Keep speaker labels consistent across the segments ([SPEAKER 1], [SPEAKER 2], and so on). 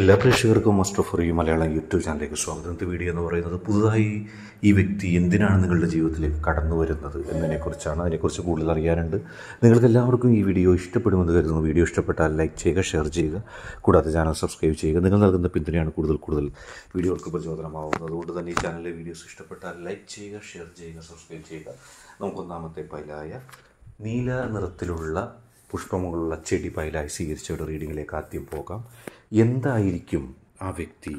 [SPEAKER 1] എല്ലാ പ്രേക്ഷകർക്കും muster four ഈ മലയാളം യൂട്യൂബ് ചാനലിലേക്ക് സ്വാഗതം ഇന്നത്തെ വീഡിയോ എന്ന് പറയുന്നത് പുതുതായി ഈ വ്യക്തി എന്തിനാണ് നിങ്ങളുടെ ജീവിതത്തിലേക്ക് കടന്നു വരുന്നത് എന്നതിനെക്കുറിച്ചാണ് അതിനെക്കുറിച്ച് കൂടുതൽ അറിയാനുണ്ട് നിങ്ങൾക്ക് എല്ലാവർക്കും ഈ വീഡിയോ ഇഷ്ടപ്പെടുമെന്ന് കരുതുന്നു വീഡിയോ ഇഷ്ടപ്പെട്ടാൽ ലൈക്ക് ചെയ്യുക ഷെയർ ചെയ്യുക കൂടാതെ ചാനൽ സബ്സ്ക്രൈബ് ചെയ്യുക നിങ്ങൾ നൽകുന്ന പിന്തുണയാണ് കൂടുതൽ കൂടുതൽ വീഡിയോകൾക്ക് പ്രചോദനമാവുന്നത് അതുകൊണ്ട് തന്നെ ഈ ചാനലിലെ വീഡിയോസ് ഇഷ്ടപ്പെട്ടാൽ ലൈക്ക് ചെയ്യുക ഷെയർ ചെയ്യുക സബ്സ്ക്രൈബ് ചെയ്യുക നമുക്കൊന്നാമത്തെ പൈലായ നീല നിറത്തിലുള്ള പുഷ്പങ്ങളുള്ള ചെടി പൈലായി സ്വീകരിച്ചവരുടെ റീഡിങ്ങിലേക്ക് ആദ്യം പോകാം എന്തായിരിക്കും ആ വ്യക്തി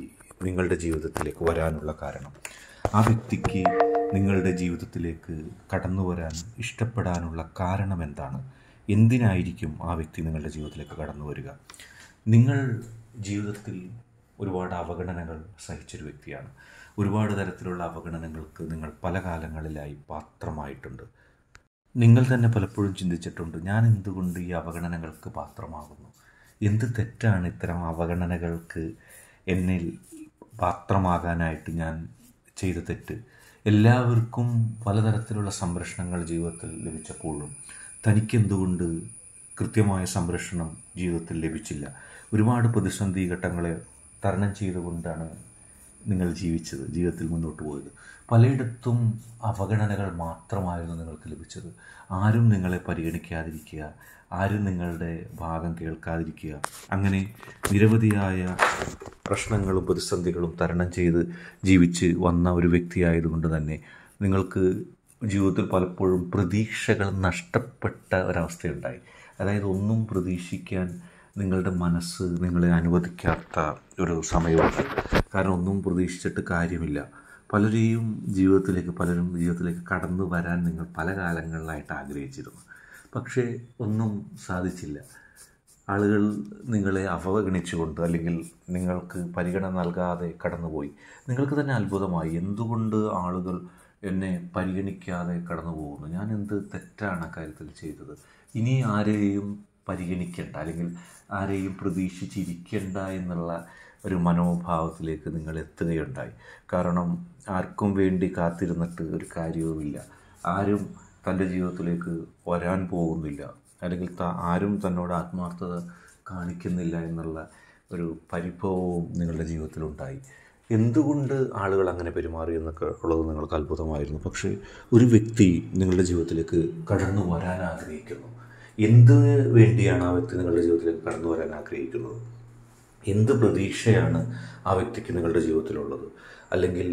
[SPEAKER 1] നിങ്ങളുടെ ജീവിതത്തിലേക്ക് വരാനുള്ള കാരണം ആ വ്യക്തിക്ക് നിങ്ങളുടെ ജീവിതത്തിലേക്ക് കടന്നു വരാൻ ഇഷ്ടപ്പെടാനുള്ള കാരണം എന്താണ് എന്തിനായിരിക്കും ആ വ്യക്തി നിങ്ങളുടെ ജീവിതത്തിലേക്ക് കടന്നു വരിക നിങ്ങൾ ജീവിതത്തിൽ ഒരുപാട് അവഗണനകൾ സഹിച്ചൊരു വ്യക്തിയാണ് ഒരുപാട് തരത്തിലുള്ള അവഗണനകൾക്ക് നിങ്ങൾ പല കാലങ്ങളിലായി പാത്രമായിട്ടുണ്ട് നിങ്ങൾ തന്നെ പലപ്പോഴും ചിന്തിച്ചിട്ടുണ്ട് ഞാൻ എന്തുകൊണ്ട് ഈ അവഗണനകൾക്ക് പാത്രമാകുന്നു എന്ത് തെറ്റാണ് ഇത്തരം അവഗണനകൾക്ക് എന്നിൽ പാത്രമാകാനായിട്ട് ഞാൻ ചെയ്ത തെറ്റ് എല്ലാവർക്കും പലതരത്തിലുള്ള സംരക്ഷണങ്ങൾ ജീവിതത്തിൽ ലഭിച്ചപ്പോഴും തനിക്കെന്തുകൊണ്ട് കൃത്യമായ സംരക്ഷണം ജീവിതത്തിൽ ലഭിച്ചില്ല ഒരുപാട് പ്രതിസന്ധി ഘട്ടങ്ങളെ തരണം ചെയ്തുകൊണ്ടാണ് നിങ്ങൾ ജീവിച്ചത് ജീവിതത്തിൽ മുന്നോട്ട് പോയത് പലയിടത്തും അവഗണനകൾ മാത്രമായിരുന്നു നിങ്ങൾക്ക് ലഭിച്ചത് ആരും നിങ്ങളെ പരിഗണിക്കാതിരിക്കുക ആരും നിങ്ങളുടെ ഭാഗം കേൾക്കാതിരിക്കുക അങ്ങനെ നിരവധിയായ പ്രശ്നങ്ങളും പ്രതിസന്ധികളും തരണം ചെയ്ത് ജീവിച്ച് വന്ന ഒരു വ്യക്തിയായതുകൊണ്ട് തന്നെ നിങ്ങൾക്ക് ജീവിതത്തിൽ പലപ്പോഴും പ്രതീക്ഷകൾ നഷ്ടപ്പെട്ട ഒരവസ്ഥയുണ്ടായി അതായത് ഒന്നും പ്രതീക്ഷിക്കാൻ നിങ്ങളുടെ മനസ്സ് നിങ്ങളെ അനുവദിക്കാത്ത ഒരു സമയമാണ് കാരണം ഒന്നും പ്രതീക്ഷിച്ചിട്ട് കാര്യമില്ല പലരെയും ജീവിതത്തിലേക്ക് പലരും ജീവിതത്തിലേക്ക് കടന്നു വരാൻ നിങ്ങൾ പല കാലങ്ങളിലായിട്ട് ആഗ്രഹിച്ചിരുന്നു പക്ഷേ ഒന്നും സാധിച്ചില്ല ആളുകൾ നിങ്ങളെ അവഗണിച്ചുകൊണ്ട് അല്ലെങ്കിൽ നിങ്ങൾക്ക് പരിഗണന നൽകാതെ കടന്നുപോയി നിങ്ങൾക്ക് തന്നെ അത്ഭുതമായി എന്തുകൊണ്ട് ആളുകൾ എന്നെ പരിഗണിക്കാതെ കടന്നു പോകുന്നു ഞാൻ എന്ത് തെറ്റാണ് കാര്യത്തിൽ ചെയ്തത് ഇനി ആരെയും പരിഗണിക്കേണ്ട അല്ലെങ്കിൽ ആരെയും പ്രതീക്ഷിച്ചിരിക്കേണ്ട എന്നുള്ള ഒരു മനോഭാവത്തിലേക്ക് നിങ്ങൾ എത്തുകയുണ്ടായി കാരണം ആർക്കും വേണ്ടി കാത്തിരുന്നിട്ട് ഒരു കാര്യവുമില്ല ആരും തൻ്റെ ജീവിതത്തിലേക്ക് വരാൻ പോകുന്നില്ല അല്ലെങ്കിൽ ആരും തന്നോട് ആത്മാർത്ഥത കാണിക്കുന്നില്ല എന്നുള്ള ഒരു പരിഭവവും നിങ്ങളുടെ ജീവിതത്തിലുണ്ടായി എന്തുകൊണ്ട് ആളുകൾ അങ്ങനെ പെരുമാറി എന്നൊക്കെ ഉള്ളത് നിങ്ങൾക്ക് അത്ഭുതമായിരുന്നു പക്ഷേ ഒരു വ്യക്തി നിങ്ങളുടെ ജീവിതത്തിലേക്ക് കടന്നു വരാൻ ആഗ്രഹിക്കുന്നു എന്ത് വേണ്ടിയാണ് ആ വ്യക്തി നിങ്ങളുടെ ജീവിതത്തിലേക്ക് കടന്നു വരാൻ ആഗ്രഹിക്കുന്നത് എന്ത് പ്രതീക്ഷയാണ് ആ വ്യക്തിക്ക് നിങ്ങളുടെ ജീവിതത്തിലുള്ളത് അല്ലെങ്കിൽ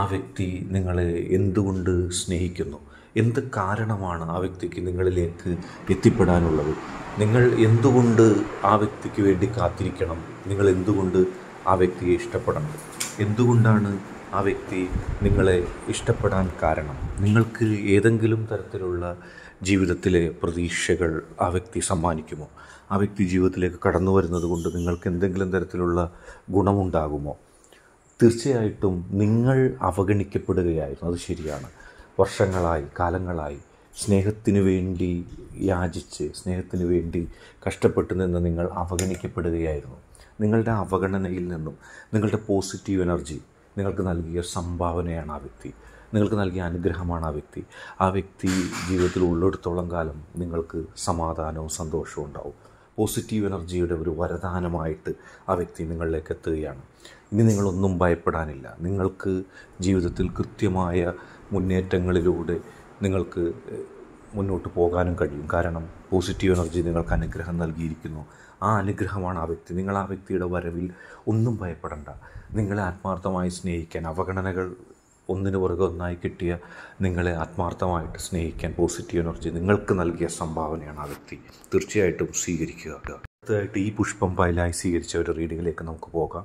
[SPEAKER 1] ആ വ്യക്തി നിങ്ങളെ എന്തുകൊണ്ട് സ്നേഹിക്കുന്നു എന്ത് കാരണമാണ് ആ വ്യക്തിക്ക് നിങ്ങളിലേക്ക് എത്തിപ്പെടാനുള്ളത് നിങ്ങൾ എന്തുകൊണ്ട് ആ വ്യക്തിക്ക് വേണ്ടി കാത്തിരിക്കണം നിങ്ങൾ എന്തുകൊണ്ട് ആ വ്യക്തിയെ ഇഷ്ടപ്പെടണം എന്തുകൊണ്ടാണ് ആ വ്യക്തി നിങ്ങളെ ഇഷ്ടപ്പെടാൻ കാരണം നിങ്ങൾക്ക് ഏതെങ്കിലും തരത്തിലുള്ള ജീവിതത്തിലെ പ്രതീക്ഷകൾ ആ വ്യക്തി സമ്മാനിക്കുമോ ആ വ്യക്തി ജീവിതത്തിലേക്ക് കടന്നു വരുന്നത് കൊണ്ട് നിങ്ങൾക്ക് എന്തെങ്കിലും തരത്തിലുള്ള ഗുണമുണ്ടാകുമോ തീർച്ചയായിട്ടും നിങ്ങൾ അവഗണിക്കപ്പെടുകയായിരുന്നു അത് ശരിയാണ് വർഷങ്ങളായി കാലങ്ങളായി സ്നേഹത്തിനു വേണ്ടി യാചിച്ച് സ്നേഹത്തിനു വേണ്ടി കഷ്ടപ്പെട്ടു നിന്ന് നിങ്ങൾ അവഗണിക്കപ്പെടുകയായിരുന്നു നിങ്ങളുടെ അവഗണനയിൽ നിന്നും നിങ്ങളുടെ പോസിറ്റീവ് എനർജി നിങ്ങൾക്ക് നൽകിയ സംഭാവനയാണ് ആ വ്യക്തി നിങ്ങൾക്ക് നൽകിയ അനുഗ്രഹമാണ് ആ വ്യക്തി ആ വ്യക്തി ജീവിതത്തിൽ ഉള്ളെടുത്തോളം കാലം നിങ്ങൾക്ക് സമാധാനവും സന്തോഷവും ഉണ്ടാവും പോസിറ്റീവ് എനർജിയുടെ ഒരു വരദാനമായിട്ട് ആ വ്യക്തി നിങ്ങളിലേക്ക് എത്തുകയാണ് ഇനി നിങ്ങളൊന്നും ഭയപ്പെടാനില്ല നിങ്ങൾക്ക് ജീവിതത്തിൽ കൃത്യമായ മുന്നേറ്റങ്ങളിലൂടെ നിങ്ങൾക്ക് മുന്നോട്ട് പോകാനും കഴിയും കാരണം പോസിറ്റീവ് എനർജി നിങ്ങൾക്ക് അനുഗ്രഹം നൽകിയിരിക്കുന്നു ആ അനുഗ്രഹമാണ് ആ വ്യക്തി നിങ്ങൾ ആ വ്യക്തിയുടെ വരവിൽ ഒന്നും ഭയപ്പെടേണ്ട നിങ്ങളെ ആത്മാർത്ഥമായി സ്നേഹിക്കാൻ അവഗണനകൾ ഒന്നിനു പുറകെ ഒന്നായി കിട്ടിയ നിങ്ങളെ ആത്മാർത്ഥമായിട്ട് സ്നേഹിക്കാൻ പോസിറ്റീവ് എനർജി നിങ്ങൾക്ക് നൽകിയ സംഭാവനയാണ് ആ വ്യക്തി തീർച്ചയായിട്ടും സ്വീകരിക്കുക അടുത്തതായിട്ട് ഈ പുഷ്പം പൈലായി സ്വീകരിച്ച ഒരു റീഡിങ്ങിലേക്ക് നമുക്ക് പോകാം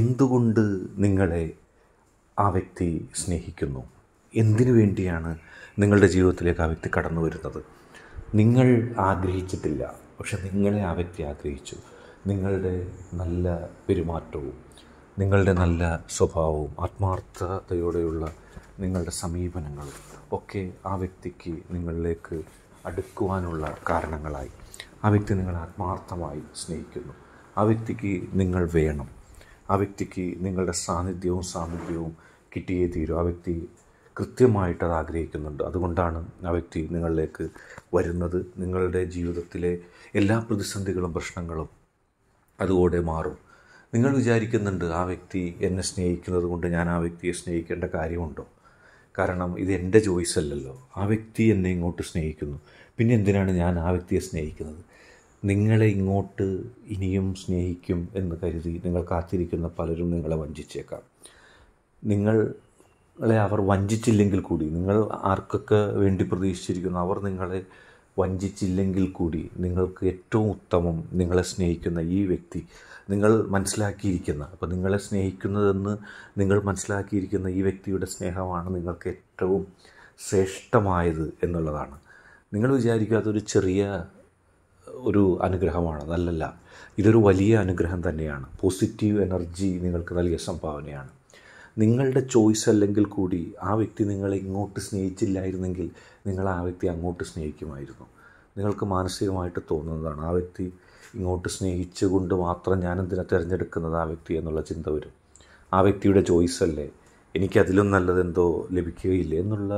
[SPEAKER 1] എന്തുകൊണ്ട് നിങ്ങളെ ആ വ്യക്തി സ്നേഹിക്കുന്നു എന്തിനു വേണ്ടിയാണ് നിങ്ങളുടെ ജീവിതത്തിലേക്ക് ആ വ്യക്തി കടന്നു വരുന്നത് നിങ്ങൾ ആഗ്രഹിച്ചിട്ടില്ല പക്ഷെ നിങ്ങളെ ആ വ്യക്തി ആഗ്രഹിച്ചു നിങ്ങളുടെ നല്ല പെരുമാറ്റവും നിങ്ങളുടെ നല്ല സ്വഭാവവും ആത്മാർത്ഥതയോടെയുള്ള നിങ്ങളുടെ സമീപനങ്ങളും ഒക്കെ ആ വ്യക്തിക്ക് നിങ്ങളിലേക്ക് അടുക്കുവാനുള്ള കാരണങ്ങളായി ആ വ്യക്തി നിങ്ങളെ ആത്മാർത്ഥമായി സ്നേഹിക്കുന്നു ആ വ്യക്തിക്ക് നിങ്ങൾ വേണം ആ വ്യക്തിക്ക് നിങ്ങളുടെ സാന്നിധ്യവും സാമീപ്യവും കിട്ടിയേ തീരും ആ വ്യക്തി കൃത്യമായിട്ട് അത് ആഗ്രഹിക്കുന്നുണ്ട് അതുകൊണ്ടാണ് ആ വ്യക്തി നിങ്ങളിലേക്ക് വരുന്നത് നിങ്ങളുടെ ജീവിതത്തിലെ എല്ലാ പ്രതിസന്ധികളും പ്രശ്നങ്ങളും അതുകൂടെ മാറും നിങ്ങൾ വിചാരിക്കുന്നുണ്ട് ആ വ്യക്തി എന്നെ സ്നേഹിക്കുന്നത് കൊണ്ട് ഞാൻ ആ വ്യക്തിയെ സ്നേഹിക്കേണ്ട കാര്യമുണ്ടോ കാരണം ഇത് എൻ്റെ ചോയ്സ് അല്ലല്ലോ ആ വ്യക്തി എന്നെ ഇങ്ങോട്ട് സ്നേഹിക്കുന്നു പിന്നെ എന്തിനാണ് ഞാൻ ആ വ്യക്തിയെ സ്നേഹിക്കുന്നത് നിങ്ങളെ ഇങ്ങോട്ട് ഇനിയും സ്നേഹിക്കും എന്ന് കരുതി നിങ്ങൾ കാത്തിരിക്കുന്ന പലരും നിങ്ങളെ വഞ്ചിച്ചേക്കാം നിങ്ങൾ നിങ്ങളെ അവർ വഞ്ചിച്ചില്ലെങ്കിൽ കൂടി നിങ്ങൾ ആർക്കൊക്കെ വേണ്ടി പ്രതീക്ഷിച്ചിരിക്കുന്നു അവർ നിങ്ങളെ വഞ്ചിച്ചില്ലെങ്കിൽ കൂടി നിങ്ങൾക്ക് ഏറ്റവും ഉത്തമം നിങ്ങളെ സ്നേഹിക്കുന്ന ഈ വ്യക്തി നിങ്ങൾ മനസ്സിലാക്കിയിരിക്കുന്ന അപ്പോൾ നിങ്ങളെ സ്നേഹിക്കുന്നതെന്ന് നിങ്ങൾ മനസ്സിലാക്കിയിരിക്കുന്ന ഈ വ്യക്തിയുടെ സ്നേഹമാണ് നിങ്ങൾക്ക് ഏറ്റവും ശ്രേഷ്ഠമായത് എന്നുള്ളതാണ് നിങ്ങൾ വിചാരിക്കാത്തൊരു ചെറിയ ഒരു അനുഗ്രഹമാണ് നല്ലല്ല ഇതൊരു വലിയ അനുഗ്രഹം തന്നെയാണ് പോസിറ്റീവ് എനർജി നിങ്ങൾക്ക് നൽകിയ സംഭാവനയാണ് നിങ്ങളുടെ ചോയ്സ് അല്ലെങ്കിൽ കൂടി ആ വ്യക്തി നിങ്ങളെ ഇങ്ങോട്ട് സ്നേഹിച്ചില്ലായിരുന്നെങ്കിൽ നിങ്ങൾ ആ വ്യക്തി അങ്ങോട്ട് സ്നേഹിക്കുമായിരുന്നു നിങ്ങൾക്ക് മാനസികമായിട്ട് തോന്നുന്നതാണ് ആ വ്യക്തി ഇങ്ങോട്ട് സ്നേഹിച്ചുകൊണ്ട് മാത്രം ഞാനെന്തിനാ തിരഞ്ഞെടുക്കുന്നത് ആ വ്യക്തി എന്നുള്ള ചിന്ത വരും ആ വ്യക്തിയുടെ ചോയ്സ് അല്ലേ എനിക്കതിലും നല്ലതെന്തോ ലഭിക്കുകയില്ല എന്നുള്ള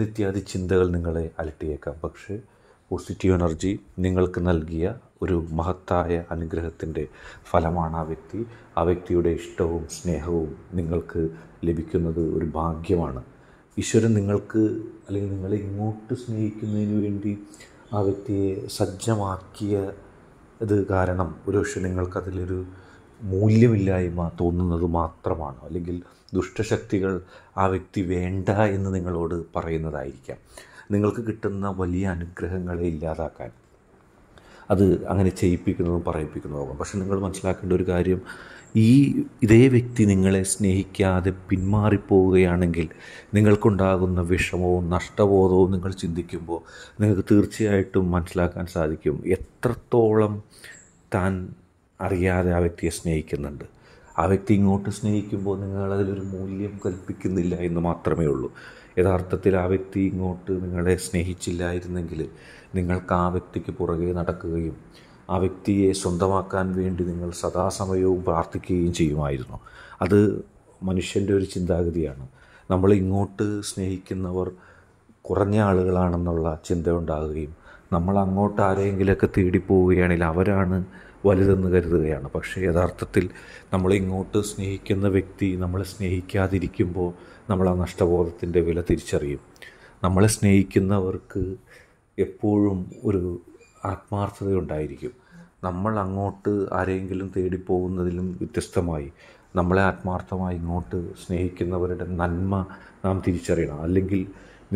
[SPEAKER 1] നിത്യാദി ചിന്തകൾ നിങ്ങളെ അലട്ടിയേക്കാം പക്ഷേ പോസിറ്റീവ് എനർജി നിങ്ങൾക്ക് നൽകിയ ഒരു മഹത്തായ അനുഗ്രഹത്തിൻ്റെ ഫലമാണ് ആ വ്യക്തി ആ വ്യക്തിയുടെ ഇഷ്ടവും സ്നേഹവും നിങ്ങൾക്ക് ലഭിക്കുന്നത് ഒരു ഭാഗ്യമാണ് ഈശ്വരൻ നിങ്ങൾക്ക് അല്ലെങ്കിൽ നിങ്ങളെ ഇങ്ങോട്ട് സ്നേഹിക്കുന്നതിന് വേണ്ടി ആ വ്യക്തിയെ ഇത് കാരണം ഒരുപക്ഷെ നിങ്ങൾക്കതിലൊരു മൂല്യമില്ലായ്മ തോന്നുന്നത് മാത്രമാണ് അല്ലെങ്കിൽ ദുഷ്ടശക്തികൾ ആ വ്യക്തി വേണ്ട എന്ന് നിങ്ങളോട് പറയുന്നതായിരിക്കാം നിങ്ങൾക്ക് കിട്ടുന്ന വലിയ അനുഗ്രഹങ്ങളെ ഇല്ലാതാക്കാൻ അത് അങ്ങനെ ചെയ്യിപ്പിക്കുന്നതും പറയിപ്പിക്കുന്നതുമാകും പക്ഷെ നിങ്ങൾ മനസ്സിലാക്കേണ്ട ഒരു കാര്യം ഈ ഇതേ വ്യക്തി നിങ്ങളെ സ്നേഹിക്കാതെ പിന്മാറിപ്പോവുകയാണെങ്കിൽ നിങ്ങൾക്കുണ്ടാകുന്ന വിഷമവും നഷ്ടബോധവും നിങ്ങൾ ചിന്തിക്കുമ്പോൾ നിങ്ങൾക്ക് തീർച്ചയായിട്ടും മനസ്സിലാക്കാൻ സാധിക്കും എത്രത്തോളം താൻ അറിയാതെ ആ വ്യക്തിയെ സ്നേഹിക്കുന്നുണ്ട് ആ വ്യക്തി ഇങ്ങോട്ട് സ്നേഹിക്കുമ്പോൾ നിങ്ങൾ അതിലൊരു മൂല്യം കൽപ്പിക്കുന്നില്ല എന്ന് മാത്രമേ ഉള്ളൂ യഥാർത്ഥത്തിൽ ആ വ്യക്തി ഇങ്ങോട്ട് നിങ്ങളെ സ്നേഹിച്ചില്ലായിരുന്നെങ്കിൽ നിങ്ങൾക്ക് ആ വ്യക്തിക്ക് പുറകെ നടക്കുകയും ആ വ്യക്തിയെ സ്വന്തമാക്കാൻ വേണ്ടി നിങ്ങൾ സദാസമയവും പ്രാർത്ഥിക്കുകയും ചെയ്യുമായിരുന്നു അത് മനുഷ്യൻ്റെ ഒരു ചിന്താഗതിയാണ് നമ്മൾ ഇങ്ങോട്ട് സ്നേഹിക്കുന്നവർ കുറഞ്ഞ ആളുകളാണെന്നുള്ള ചിന്ത ഉണ്ടാകുകയും നമ്മൾ അങ്ങോട്ട് ആരെയെങ്കിലുമൊക്കെ തേടിപ്പോവുകയാണെങ്കിൽ അവരാണ് വലുതെന്ന് കരുതുകയാണ് പക്ഷേ യഥാർത്ഥത്തിൽ നമ്മൾ ഇങ്ങോട്ട് സ്നേഹിക്കുന്ന വ്യക്തി നമ്മളെ സ്നേഹിക്കാതിരിക്കുമ്പോൾ നമ്മൾ ആ നഷ്ടബോധത്തിൻ്റെ വില തിരിച്ചറിയും നമ്മളെ സ്നേഹിക്കുന്നവർക്ക് എപ്പോഴും ഒരു ആത്മാർത്ഥതയുണ്ടായിരിക്കും നമ്മൾ അങ്ങോട്ട് ആരെങ്കിലും തേടിപ്പോകുന്നതിലും വ്യത്യസ്തമായി നമ്മളെ ആത്മാർത്ഥമായി ഇങ്ങോട്ട് സ്നേഹിക്കുന്നവരുടെ നന്മ നാം തിരിച്ചറിയണം അല്ലെങ്കിൽ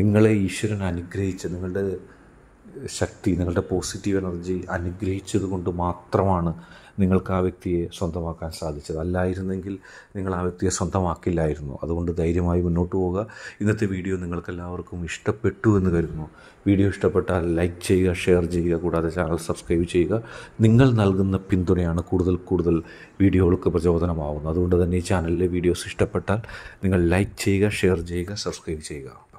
[SPEAKER 1] നിങ്ങളെ ഈശ്വരൻ അനുഗ്രഹിച്ച നിങ്ങളുടെ ശക്തി നിങ്ങളുടെ പോസിറ്റീവ് എനർജി അനുഗ്രഹിച്ചത് കൊണ്ട് മാത്രമാണ് നിങ്ങൾക്ക് ആ വ്യക്തിയെ സ്വന്തമാക്കാൻ സാധിച്ചത് അല്ലായിരുന്നെങ്കിൽ നിങ്ങൾ ആ വ്യക്തിയെ സ്വന്തമാക്കില്ലായിരുന്നു അതുകൊണ്ട് ധൈര്യമായി മുന്നോട്ട് പോവുക ഇന്നത്തെ വീഡിയോ നിങ്ങൾക്കെല്ലാവർക്കും ഇഷ്ടപ്പെട്ടു എന്ന് കരുതുന്നു വീഡിയോ ഇഷ്ടപ്പെട്ടാൽ ലൈക്ക് ചെയ്യുക ഷെയർ ചെയ്യുക കൂടാതെ ചാനൽ സബ്സ്ക്രൈബ് ചെയ്യുക നിങ്ങൾ നൽകുന്ന പിന്തുണയാണ് കൂടുതൽ കൂടുതൽ വീഡിയോകൾക്ക് പ്രചോദനമാവുന്നത് അതുകൊണ്ട് തന്നെ ഈ ചാനലിലെ വീഡിയോസ് ഇഷ്ടപ്പെട്ടാൽ നിങ്ങൾ ലൈക്ക് ചെയ്യുക ഷെയർ ചെയ്യുക സബ്സ്ക്രൈബ് ചെയ്യുക